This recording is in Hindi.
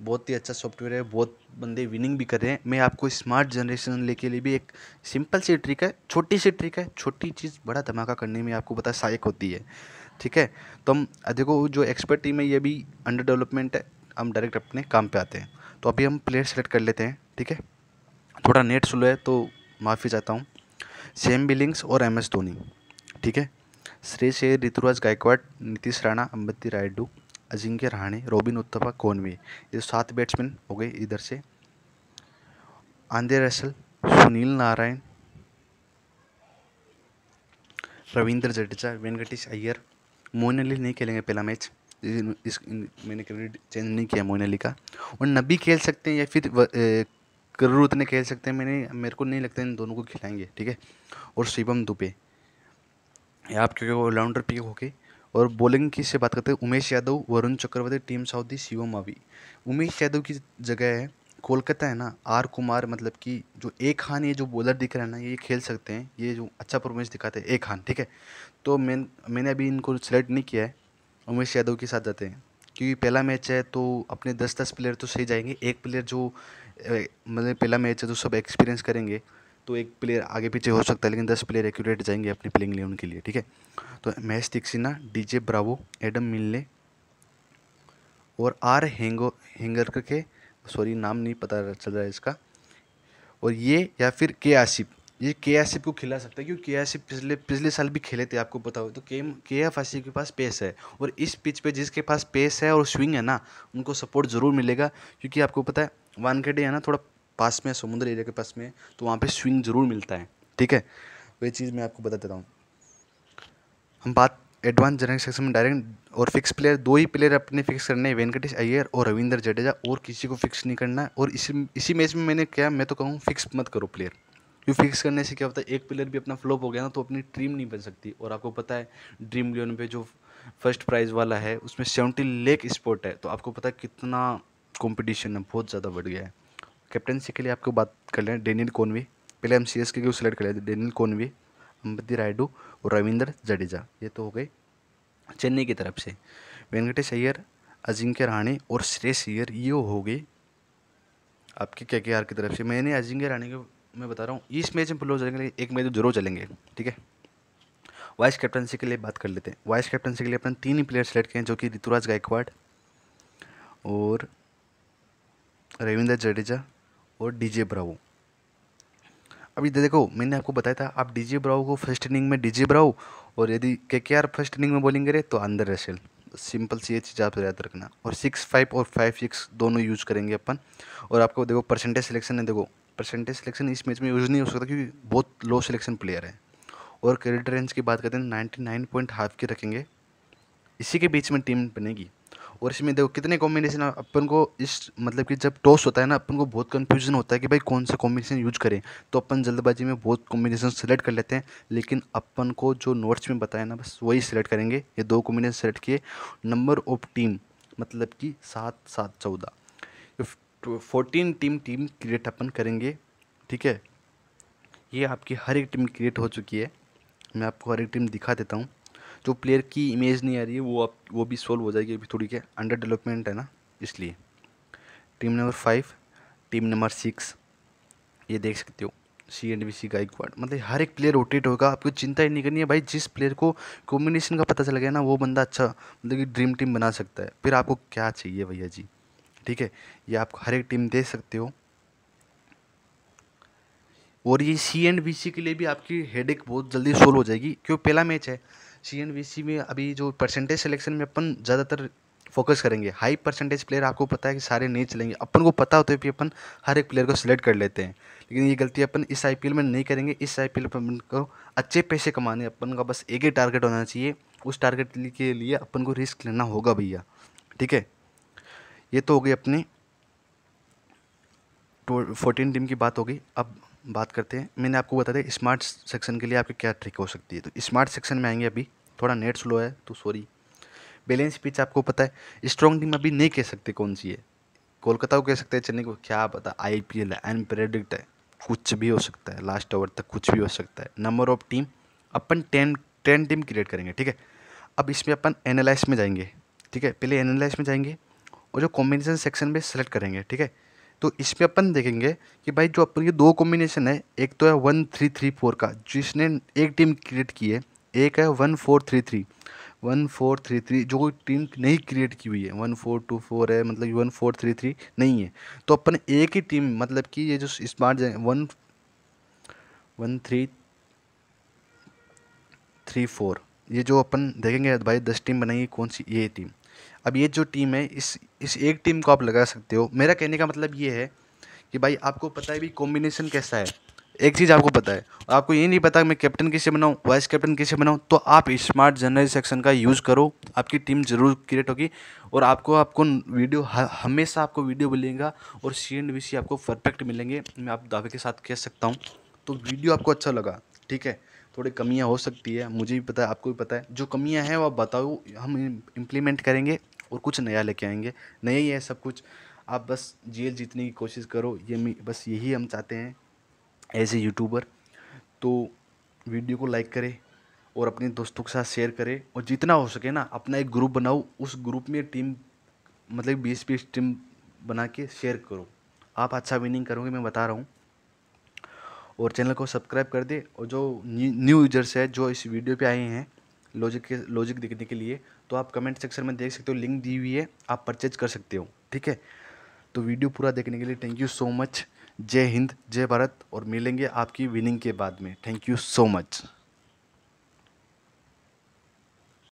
बहुत ही अच्छा सॉफ्टवेयर है बहुत बंदे विनिंग भी कर रहे हैं मैं आपको स्मार्ट जनरेशन ले के लिए भी एक सिंपल सी ट्रिक है छोटी सी ट्रिक है छोटी चीज़ बड़ा धमाका करने में आपको पता सहायक होती है ठीक है तो हम देखो जो एक्सपर्ट टीम है ये भी अंडर डेवलपमेंट है हम डायरेक्ट अपने काम पर आते हैं तो अभी हम प्लेयर सेलेक्ट कर लेते हैं ठीक है थोड़ा नेट स्लो है तो माफ़ी चाहता हूँ सेम बिलिंग्स और एम एस धोनी ठीक है श्री शेर ऋतुराज गायकवाड़ नीतीश राणा अम्बती रायडू अजिंक्य रहाणे रॉबिन उत्तपा कोनवे ये सात बैट्समैन हो गए इधर से Andre Russell Sunil Narine Ravindra Jadeja Venkatesh Iyer Moeen Ali नहीं खेलेंगे पहला मैच इस मैंने कभी चेंज नहीं किया मोइन अली का और नबी खेल सकते हैं या फिर करूर उतने खेल सकते हैं मैंने मेरे को नहीं लगता इन दोनों को खिलाएंगे ठीक है और शिवम दुबे आप क्योंकि ऑलराउंडर पिक होके और बॉलिंग की से बात करते हैं उमेश यादव वरुण चक्रवर्ती टीम साउदी शिवम अवी उमेश यादव की जगह है कोलकाता है ना आर कुमार मतलब कि जो ए खान ये जो बॉलर दिख रहा है ना ये खेल सकते हैं ये जो अच्छा परफॉर्मेंस दिखाते हैं ए खान ठीक है तो मैं मैंने अभी इनको सेलेक्ट नहीं किया है उमेश यादव के साथ जाते हैं क्योंकि पहला मैच है तो अपने दस दस प्लेयर तो सही जाएंगे एक प्लेयर जो मतलब पहला मैच है तो सब एक्सपीरियंस करेंगे तो एक प्लेयर आगे पीछे हो सकता है लेकिन दस प्लेयर एक्यूरेट जाएंगे अपनी प्लेइंग इलेवन के लिए ठीक है तो Mahesh Theekshana DJ Bravo Adam Milne और आर हेंगो हेंगर करके सॉरी नाम नहीं पता चल रहा है इसका और ये या फिर के आसिफ ये के आसिफ को खिला सकता है क्योंकि के आसिफ पिछले पिछले साल भी खेले थे आपको पता हो तो के के एफ आसिफ के पास पेस है और इस पिच पे जिसके पास पेस है और स्विंग है ना उनको सपोर्ट ज़रूर मिलेगा क्योंकि आपको पता है वानखेड़े है ना थोड़ा पास में समुद्र एरिया के पास में तो वहाँ पे स्विंग ज़रूर मिलता है ठीक है वही तो चीज़ मैं आपको बता देता हूँ हम बात एडवांस जनरल सेक्शन में डायरेक्ट और फिक्स प्लेयर दो ही प्लेयर अपने फिक्स करने हैं वेंकटेश अय्यर और रविंदर जडेजा और किसी को फिक्स नहीं करना है और इसी इसी मैच में मैंने क्या मैं तो कहूँ फिक्स मत करो प्लेयर क्यों फिक्स करने से क्या होता है एक प्लेयर भी अपना फ्लॉप हो गया ना तो अपनी ड्रीम नहीं बन सकती और आपको पता है ड्रीम इलेवन पे जो फर्स्ट प्राइज़ वाला है उसमें सेवेंटी लेक स्पोर्ट है तो आपको पता है कितना कॉम्पिटिशन है बहुत ज़्यादा बढ़ गया है कैप्टनसी के लिए आपको बात कर लें डेनियल कोनवी पहले हम सी एस के सिलेक्ट कर लेते डेनियल कोनवी अम्बती रायडू और रविंदर जडेजा ये तो हो गए चेन्नई की तरफ से वेंकटेश अय्यर अजिंक्य रहाणे और श्रेयस अय्यर ये हो गए आपके के के आर की तरफ से मैंने अजिंक्य रहाणे के मैं बता रहा हूँ इस मैच में प्लो चलेंगे एक मैच तो जरूर चलेंगे ठीक है वाइस कैप्टनसी के लिए बात कर लेते हैं वाइस कैप्टनसी के लिए अपन तीन ही प्लेयर सेलेक्ट किए हैं जो कि ऋतुराज गायकवाड़ और रविंद्र जडेजा और डीजे ब्रावो अभी देखो मैंने आपको बताया था आप डीजे ब्रावो को फर्स्ट इनिंग में डीजे ब्रावो और यदि K K R first inning में बॉलिंग करे तो अंदर रसेल सिंपल सी ये चीज़ आप याद रखना और सिक्स फाइव और फाइव सिक्स दोनों यूज करेंगे अपन और आपको देखो परसेंटेज सिलेक्शन है देखो परसेंटेज सिलेक्शन इस मैच में यूज नहीं हो सकता क्योंकि बहुत लो सिलेक्शन प्लेयर है और क्रेडिट रेंज की बात करते हैं नाइन्टी नाइन पॉइंट हाफ की रखेंगे इसी के बीच में टीम बनेगी और इसमें देखो कितने कॉम्बिनेशन अपन को इस मतलब कि जब टॉस होता है ना अपन को बहुत कन्फ्यूजन होता है कि भाई कौन सा कॉम्बिनेशन यूज करें तो अपन जल्दबाजी में बहुत कॉम्बिनेशन सेलेक्ट कर लेते हैं लेकिन अपन को जो नोट्स में बताया ना बस वही सिलेक्ट करेंगे ये दो कॉम्बिनेशन सेलेक्ट किए नंबर ऑफ टीम मतलब कि सात सात चौदह फोर्टीन टीम टीम क्रिएट अपन करेंगे ठीक है ये आपकी हर एक टीम क्रिएट हो चुकी है मैं आपको हर एक टीम दिखा देता हूँ जो प्लेयर की इमेज नहीं आ रही है वो आप वो भी सोल्व हो जाएगी अभी थोड़ी क्या अंडर डेवलपमेंट है ना इसलिए team number five team number six ये देख सकते हो सी एंड बी सी वार्ड मतलब हर एक प्लेयर रोटेट होगा आपको चिंता ही नहीं करनी है भाई जिस प्लेयर को कॉम्बिनेशन का पता चल गया ना वो बंदा अच्छा मतलब कि ड्रीम टीम बना सकता है फिर आपको क्या चाहिए भैया जी ठीक है ये आप हर एक टीम दे सकते हो और ये सी एंड बी सी के लिए भी आपकी हेडेक बहुत जल्दी सोल्व हो जाएगी क्योंकि पहला मैच है सी में अभी जो परसेंटेज सिलेक्शन में अपन ज़्यादातर फोकस करेंगे हाई परसेंटेज प्लेयर आपको पता है कि सारे नहीं चलेंगे अपन को पता होते भी अपन हर एक प्लेयर को सिलेक्ट कर लेते हैं लेकिन ये गलती अपन इस आई में नहीं करेंगे इस आई पी अपन को अच्छे पैसे कमाने अपन का बस एक ही टारगेट होना चाहिए उस टारगेट के लिए अपन को रिस्क लेना होगा भैया ठीक है ये तो हो गई अपनी फोर्टीन टीम की बात हो गई अब बात करते हैं मैंने आपको बता दिया स्मार्ट सेक्शन के लिए आपके क्या ट्रिक हो सकती है तो स्मार्ट सेक्शन में आएंगे अभी थोड़ा नेट स्लो है तो सॉरी बैलेंस पिच आपको पता है स्ट्रॉन्ग टीम अभी नहीं कह सकते कौन सी है कोलकाता को कह सकते हैं चेन्नई को क्या पता आई पी एल है अनप्रेडिक्ट है कुछ भी हो सकता है लास्ट ओवर तक कुछ भी हो सकता है नंबर ऑफ टीम अपन टेन टेन टीम क्रिएट करेंगे ठीक है अब इसमें अपन एनालाइज में जाएंगे ठीक है पहले एनालाइज में जाएंगे और जो कॉम्बिनेशन सेक्शन में सेलेक्ट करेंगे ठीक है तो इसमें अपन देखेंगे कि भाई जो अपन ये दो कॉम्बिनेशन है एक तो है वन थ्री थ्री फोर का जिसने एक टीम क्रिएट की है एक है one four three three one four three three जो कोई टीम नहीं क्रिएट की हुई है वन फोर टू फोर है मतलब वन फोर थ्री थ्री नहीं है तो अपन एक ही टीम मतलब कि ये जो smart one one three three four ये जो अपन देखेंगे भाई दस टीम बनाएंगे कौन सी ये टीम अब ये जो टीम है इस इस एक टीम को आप लगा सकते हो मेरा कहने का मतलब ये है कि भाई आपको पता है भी कॉम्बिनेशन कैसा है एक चीज़ आपको पता है आपको ये नहीं पता मैं कैप्टन किसे बनाऊँ वाइस कैप्टन किसे बनाऊँ तो आप स्मार्ट जनरल सेक्शन का यूज़ करो आपकी टीम जरूर क्रिएट होगी और आपको आपको वीडियो हमेशा आपको वीडियो मिलेगा और सी एंड वी सी आपको परफेक्ट मिलेंगे मैं आप दावे के साथ कह सकता हूँ तो वीडियो आपको अच्छा लगा ठीक है थोड़ी कमियाँ हो सकती है मुझे भी पता है आपको भी पता है जो कमियाँ हैं वो आप बताओ हम इम्प्लीमेंट करेंगे और कुछ नया लेके आएंगे नया ही है सब कुछ आप बस जेल जीतने की कोशिश करो ये बस यही हम चाहते हैं एज ए यूट्यूबर तो वीडियो को लाइक करें और अपने दोस्तों के साथ शेयर करें और जितना हो सके ना अपना एक ग्रुप बनाओ उस ग्रुप में टीम मतलब बीस बीस टीम बना के शेयर करो आप अच्छा विनिंग करोगे मैं बता रहा हूँ और चैनल को सब्सक्राइब कर दे और जो न्यू यूजर्स है जो इस वीडियो पे आए हैं लॉजिक के लॉजिक देखने के लिए तो आप कमेंट सेक्शन में देख सकते हो लिंक दी हुई है आप परचेज कर सकते हो ठीक है तो वीडियो पूरा देखने के लिए थैंक यू सो मच जय हिंद जय भारत और मिलेंगे आपकी विनिंग के बाद में थैंक यू सो मच